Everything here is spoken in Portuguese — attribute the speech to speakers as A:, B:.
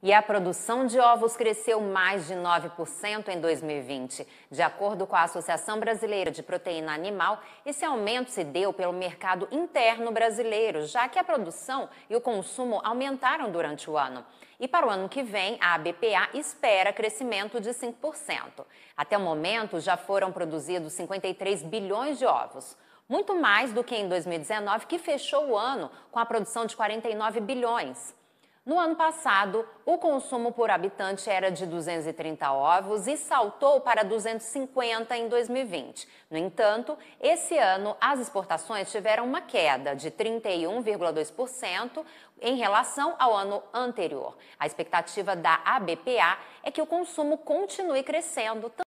A: E a produção de ovos cresceu mais de 9% em 2020. De acordo com a Associação Brasileira de Proteína Animal, esse aumento se deu pelo mercado interno brasileiro, já que a produção e o consumo aumentaram durante o ano. E para o ano que vem, a BPA espera crescimento de 5%. Até o momento, já foram produzidos 53 bilhões de ovos muito mais do que em 2019, que fechou o ano com a produção de 49 bilhões. No ano passado, o consumo por habitante era de 230 ovos e saltou para 250 em 2020. No entanto, esse ano as exportações tiveram uma queda de 31,2% em relação ao ano anterior. A expectativa da ABPA é que o consumo continue crescendo